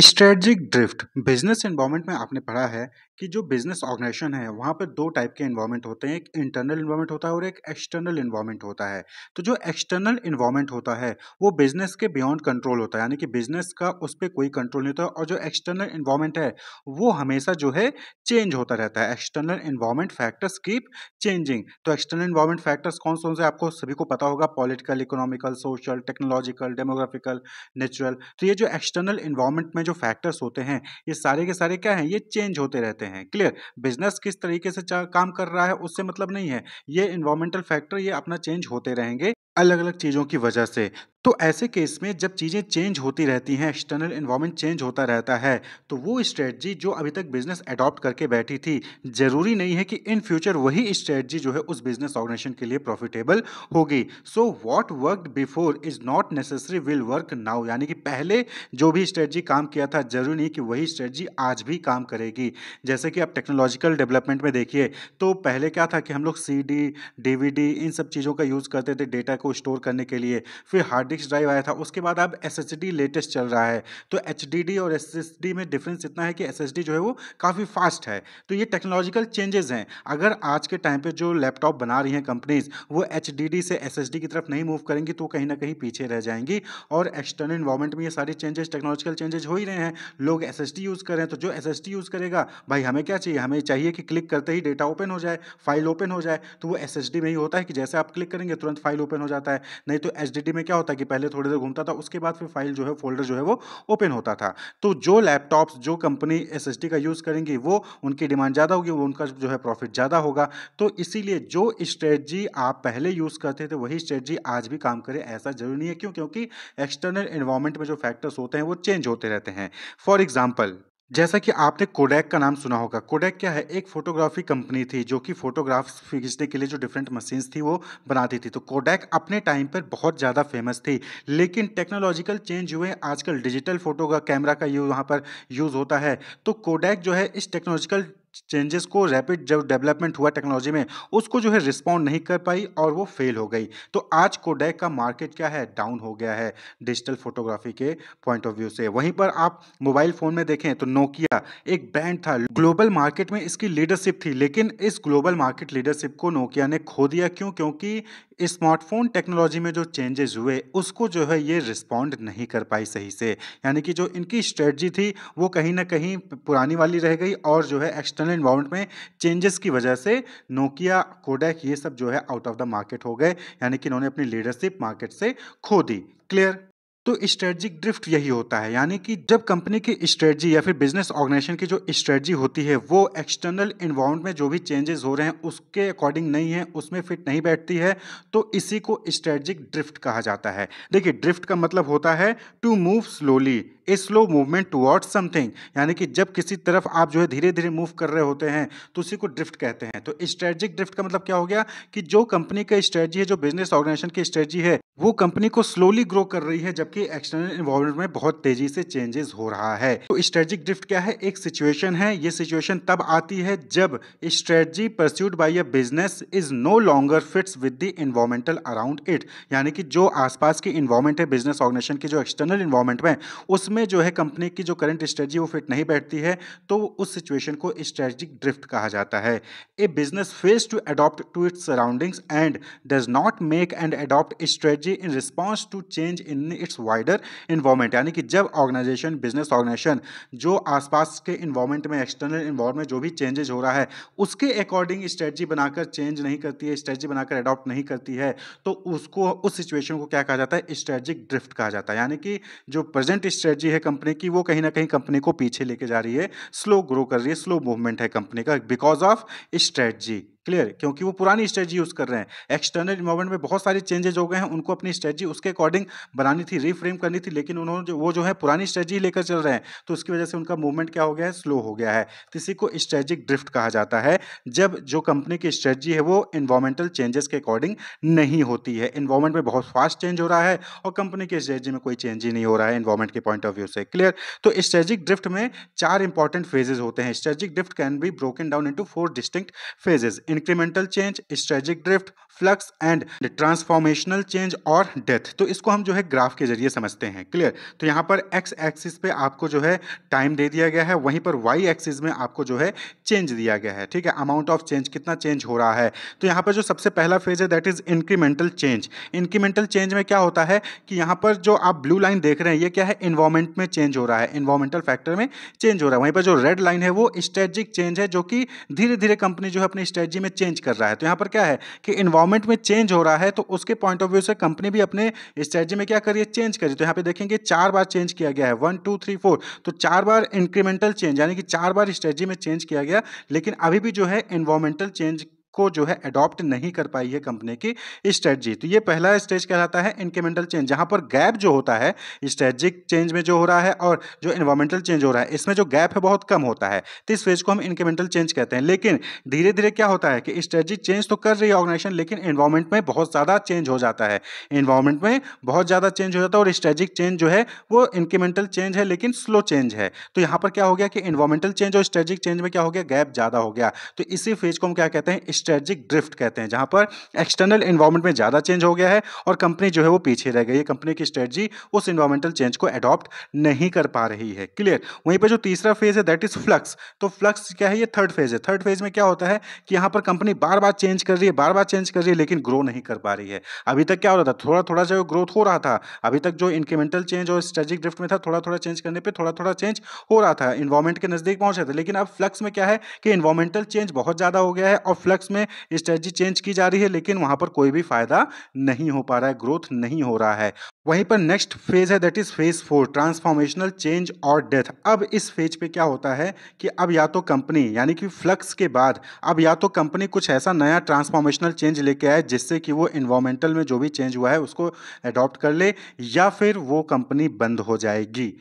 strategic drift business environment में आपने पढ़ा है कि जो बिजनेस ऑर्गेनाइजेशन है वहाँ पर दो टाइप के इन्वायरमेंट होते हैं एक इंटरनल इन्वायरमेंट होता है और एक एक्सटर्नल इन्वायरमेंट होता है तो जो एक्सटर्नल इन्वायरमेंट होता है वो बिजनेस के बियॉन्ड कंट्रोल होता है यानी कि बिजनेस का उस पर कोई कंट्रोल नहीं होता और जो एक्सटर्नल इन्वायरमेंट है वो हमेशा जो है चेंज होता रहता है external environment factors keep changing तो एक्सटर्नल इन्वायरमेंट फैक्टर्स कौन कौन से आपको सभी को पता होगा political economical social technological demographical natural तो ये जो एक्सटर्नल इन्वायरमेंट में जो फैक्टर्स होते हैं ये सारे के सारे क्या हैं ये चेंज होते रहते हैं हैं क्लियर बिजनेस किस तरीके से काम कर रहा है उससे मतलब नहीं है ये इन्वायरमेंटल फैक्टर ये अपना चेंज होते रहेंगे अलग अलग चीज़ों की वजह से तो ऐसे केस में जब चीज़ें चेंज होती रहती हैं एक्सटर्नल इन्वायरमेंट चेंज होता रहता है तो वो स्ट्रेटजी जो अभी तक बिजनेस अडॉप्ट करके बैठी थी ज़रूरी नहीं है कि इन फ्यूचर वही स्ट्रेटजी जो है उस बिजनेस ऑर्गेनाइजेशन के लिए प्रॉफिटेबल होगी so what work before is not necessary will work now यानी कि पहले जो भी स्ट्रेटजी काम किया था जरूरी नहीं कि वही स्ट्रेटजी आज भी काम करेगी जैसे कि आप टेक्नोलॉजिकल डेवलपमेंट में देखिए तो पहले क्या था कि हम लोग सी डी इन सब चीज़ों का यूज़ करते थे डेटा को स्टोर करने के लिए फिर हार्ड डिस्क ड्राइव आया था उसके बाद अब एस लेटेस्ट चल रहा है तो एच और एस में डिफरेंस इतना है कि एस जो है वो काफ़ी फास्ट है तो ये टेक्नोलॉजिकल चेंजेस हैं अगर आज के टाइम पर जो लैपटॉप बना रही हैं कंपनीज वो एच से एस की तरफ नहीं मूव करेंगी तो कहीं ना कहीं पीछे रह जाएंगी और एक्सटर्नल इन्वायरमेंट में ये सारे चेंजेस टेक्नोलॉजिकल चेंजेस हो ही रहे हैं लोग एस यूज़ करें तो जो एस यूज़ करेगा भाई हमें क्या चाहिए हमें चाहिए कि क्लिक करते ही डेटा ओपन हो जाए फाइल ओपन हो जाए तो वो एस में ही होता है कि जैसे आप क्लिक करेंगे तुरंत फाइल ओपन हो जाता है नहीं तो एच में क्या होता है कि पहले थोड़ी देर घूमता था उसके बाद फिर फाइल जो है फोल्डर जो है वो ओपन होता था तो जो लैपटॉप्स जो कंपनी एस का यूज़ करेंगी वो उनकी डिमांड ज़्यादा होगी वो उनका जो है प्रॉफिट ज़्यादा होगा तो इसीलिए जो स्ट्रेटजी आप पहले यूज़ करते थे वही स्ट्रेटजी आज भी काम करे ऐसा जरूरी नहीं है क्यों क्योंकि एक्सटर्नल इन्वायरमेंट में जो फैक्टर्स होते हैं वो चेंज होते रहते हैं फॉर एग्जाम्पल जैसा कि आपने कोडैक का नाम सुना होगा कोडैक क्या है एक फोटोग्राफी कंपनी थी जो कि फोटोग्राफ्स खींचने के लिए जो डिफरेंट मशीन्स थी वो बनाती थी तो कोडैक अपने टाइम पर बहुत ज़्यादा फेमस थी लेकिन टेक्नोलॉजिकल चेंज हुए आजकल डिजिटल फोटो का कैमरा का यूज वहाँ पर यूज़ होता है तो कोडैक जो है इस टेक्नोलॉजिकल चेंजेस को रैपिड जब डेवलपमेंट हुआ टेक्नोलॉजी में उसको जो है रिस्पॉन्ड नहीं कर पाई और वो फेल हो गई तो आज कोडेक का मार्केट क्या है डाउन हो गया है डिजिटल फोटोग्राफी के पॉइंट ऑफ व्यू से वहीं पर आप मोबाइल फ़ोन में देखें तो नोकिया एक ब्रांड था ग्लोबल मार्केट में इसकी लीडरशिप थी लेकिन इस ग्लोबल मार्केट लीडरशिप को नोकिया ने खो दिया क्यों क्योंकि स्मार्टफोन टेक्नोलॉजी में जो चेंजेस हुए उसको जो है ये रिस्पॉन्ड नहीं कर पाई सही से यानी कि जो इनकी स्ट्रेटजी थी वो कहीं ना कहीं पुरानी वाली रह गई और जो है एक्सटर्नल इन्वामेंट में चेंजेस की वजह से नोकिया कोडैक ये सब जो है आउट ऑफ द मार्केट हो गए यानी कि इन्होंने अपनी लीडरशिप मार्केट से खो दी क्लियर तो स्ट्रेटजिक ड्रिफ्ट यही होता है यानी कि जब कंपनी की स्ट्रेटजी या फिर बिजनेस ऑर्गेनाइजेशन की जो स्ट्रेटजी होती है वो एक्सटर्नल इन्वायरमेंट में जो भी चेंजेस हो रहे हैं उसके अकॉर्डिंग नहीं है उसमें फिट नहीं बैठती है तो इसी को स्ट्रेटजिक ड्रिफ्ट कहा जाता है देखिए ड्रिफ्ट का मतलब होता है to move slowly a slow movement towards something यानी कि जब किसी तरफ आप जो है धीरे धीरे मूव कर रहे होते हैं तो उसी को ड्रिफ्ट कहते हैं तो स्ट्रेटजिक ड्रिफ्ट का मतलब क्या हो गया कि जो कंपनी का स्ट्रेटजी है जो बिजनेस ऑर्गेनाइजेशन की स्ट्रेटजी है वो कंपनी को स्लोली ग्रो कर रही है जबकि एक्सटर्नल इन्वॉल्वमेंट में बहुत तेजी से चेंजेस हो रहा है तो स्ट्रेटजिक ड्रिफ्ट क्या है एक सिचुएशन है ये सिचुएशन तब आती है जब strategy pursued by a business is no longer fits with the environmental around it यानी कि जो आसपास की इन्वायरमेंट है बिजनेस ऑर्गेनाइजेशन की जो एक्सटर्नल इन्वायरमेंट में उस उसमें जो है कंपनी की जो करंट स्ट्रेटजी वो फिट नहीं बैठती है तो उस सिचुएशन को स्ट्रेटजिक ड्रिफ्ट कहा जाता है a business fails to adapt to its surroundings and does not make and adapt strategy in response to change in its wider environment यानी कि जब ऑर्गेनाइजेशन बिजनेस ऑर्गेनाइजेशन जो आसपास के इन्वायरमेंट में एक्सटर्नल इन्वायरमेंट जो भी चेंजेज हो रहा है उसके अकॉर्डिंग स्ट्रेटजी बनाकर चेंज नहीं करती है स्ट्रेटजी बनाकर अडॉप्ट नहीं करती है तो उसको उस सिचुएशन को क्या कहा जाता है स्ट्रेटजिक ड्रिफ्ट कहा जाता है यानी कि जो प्रेजेंट स्ट्रेटजी स्ट्रेटजी है कंपनी की वो कहीं ना कहीं कंपनी को पीछे लेके जा रही है स्लो ग्रो कर रही है स्लो मूवमेंट है कंपनी का बिकॉज ऑफ स्ट्रेटजी क्लियर क्योंकि वो पुरानी स्ट्रेटजी यूज़ कर रहे हैं एक्सटर्नल इन्वायरमेंट में बहुत सारे चेंजेज हो गए हैं उनको अपनी स्ट्रेटजी उसके अकॉर्डिंग बनानी थी रीफ्रेम करनी थी लेकिन उन्होंने जो वो जो है पुरानी स्ट्रेटजी लेकर चल रहे हैं तो उसकी वजह से उनका मूवमेंट क्या हो गया है स्लो हो गया है इसी को स्ट्रेटजिक ड्रिफ्ट कहा जाता है जब जो कंपनी की स्ट्रेटजी है वो इन्वायरमेंटल चेंजेस के अकॉर्डिंग नहीं होती है इन्वायरमेंट में बहुत फास्ट चेंज हो रहा है और कंपनी की स्ट्रेटजी में कोई चेंज ही नहीं हो रहा है इन्वायरमेंट के पॉइंट ऑफ व्यू से क्लियर तो स्ट्रेटजिक ड्रिफ्ट में चार इंपॉर्टेंट फेजेज होते हैं strategic drift can be broken down into four distinct phases incremental change strategic drift flux and transformational change और डेथ तो इसको हम जो है ग्राफ के जरिए समझते हैं क्लियर तो यहाँ पर एक्स एक्सिस पे आपको जो है टाइम दे दिया गया है वहीं पर वाई एक्सिस में आपको जो है चेंज दिया गया है ठीक है अमाउंट ऑफ चेंज कितना चेंज हो रहा है तो यहाँ पर जो सबसे पहला फेज है that is incremental change incremental change में क्या होता है कि यहाँ पर जो आप ब्लू लाइन देख रहे हैं ये क्या है इन्वॉर्मेंट में चेंज हो रहा है इन्वॉर्मेंटल फैक्टर में चेंज हो रहा है वहीं पर जो रेड लाइन है वो स्ट्रेटिक चेंज है जो कि धीरे धीरे कंपनी जो है अपनी स्ट्रेटी में चेंज कर रहा है तो यहाँ पर क्या है कि इन्वायरमेंट में चेंज हो रहा है तो उसके पॉइंट ऑफ व्यू से कंपनी भी अपने स्ट्रेटजी में क्या करिए चेंज करिए तो यहाँ पे देखेंगे चार बार चेंज किया गया है वन टू थ्री फोर तो चार बार इंक्रीमेंटल चेंज यानी कि चार बार स्ट्रेटजी में चेंज किया गया लेकिन अभी भी जो है इन्वायरमेंटल चेंज को जो है अडॉप्ट नहीं कर पाई है कंपनी की स्ट्रेटजी तो ये पहला स्टेज कहलाता है इंक्रीमेंटल चेंज जहाँ पर गैप जो होता है स्ट्रेटजिक चेंज में जो हो रहा है और जो इन्वायरमेंटल चेंज हो रहा है इसमें जो गैप है बहुत कम होता है तो इस फेज को हम इंक्रीमेंटल चेंज कहते हैं लेकिन धीरे धीरे क्या होता है कि स्ट्रेटजी चेंज तो कर रही है ऑर्गेनाइजेशन लेकिन इन्वायरमेंट में बहुत ज़्यादा चेंज हो जाता है इन्वायरमेंट में बहुत ज़्यादा चेंज हो जाता है और स्ट्रेटजिक चेंज जो है वो इंक्रीमेंटल चेंज है लेकिन स्लो चेंज है तो यहाँ पर क्या हो गया कि इन्वायरमेंटल चेंज और स्ट्रेटजिक चेंज में क्या हो गया गैप ज़्यादा हो गया तो इसी फेज को हम क्या कहते हैं स्ट्रेटजिक ड्रिफ्ट कहते हैं जहां पर एक्सटर्नल इन्वायरमेंट में ज़्यादा चेंज हो गया है और कंपनी जो है वो पीछे रह गई है कंपनी की स्ट्रेटजी उस इन्वायरमेंटल चेंज को अडॉप्ट नहीं कर पा रही है क्लियर वहीं पर जो तीसरा फेज है दैट इज फ्लक्स तो फ्लक्स क्या है ये थर्ड फेज है थर्ड फेज में क्या होता है कि यहाँ पर कंपनी बार बार चेंज कर रही है बार बार चेंज कर रही है लेकिन ग्रो नहीं कर पा रही है अभी तक क्या हो रहा था थोड़ा थोड़ा जो ग्रोथ हो रहा था अभी तक जो इंक्रीमेंटल चेंज और स्ट्रेटजिक ड्रिफ्ट में था थोड़ा थोड़ा चेंज करने पर थोड़ा थोड़ा चेंज हो रहा था इन्वायरमेंट के नज़दीक पहुंच रहे थे लेकिन अब फ्लक्स में क्या है कि इन्वायरमेंटल चेंज बहुत ज़्यादा हो गया है और फ्लक्स में स्ट्रेटजी चेंज की जा रही है लेकिन वहां पर कोई भी फायदा नहीं हो पा रहा है ग्रोथ नहीं हो रहा है वहीं पर नेक्स्ट फेज है that is phase four transformational change और डेथ अब इस फेज पे क्या होता है कि अब या तो कंपनी यानी कि फ्लक्स के बाद अब या तो कंपनी कुछ ऐसा नया ट्रांसफॉर्मेशनल चेंज लेके आए जिससे कि वो इन्वायरमेंटल में जो भी चेंज हुआ है उसको अडॉप्ट कर ले या फिर वो कंपनी बंद हो जाएगी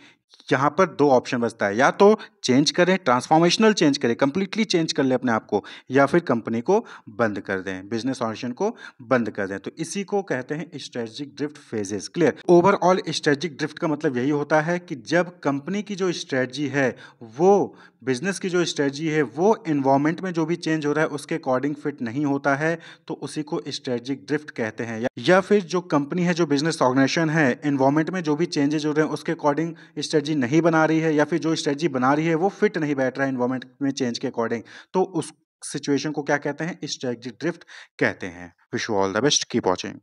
यहाँ पर दो ऑप्शन बचता है या तो चेंज करें ट्रांसफॉर्मेशनल चेंज करें कंप्लीटली चेंज कर लें अपने आप को या फिर कंपनी को बंद कर दें बिजनेस ऑपरेशन को बंद कर दें तो इसी को कहते हैं strategic drift phases clear overall strategic drift का मतलब यही होता है कि जब कंपनी की जो स्ट्रेटजी है वो बिजनेस की जो स्ट्रेटजी है वो एनवायरमेंट में जो भी चेंज हो रहा है उसके अकॉर्डिंग फिट नहीं होता है तो उसी को स्ट्रेटजिक ड्रिफ्ट कहते हैं या फिर जो कंपनी है जो बिजनेस ऑर्गेनाइजेशन है इन्वामेंट में जो भी चेंजेज हो रहे हैं उसके अकॉर्डिंग स्ट्रेटजी नहीं बना रही है या फिर जो स्ट्रेटजी बना रही है है वो फिट नहीं बैठ रहा है इन्वायरमेंट में चेंज के अकॉर्डिंग तो उस सिचुएशन को क्या कहते हैं स्ट्रेटजिक ड्रिफ्ट कहते हैं wish you all the best keep watching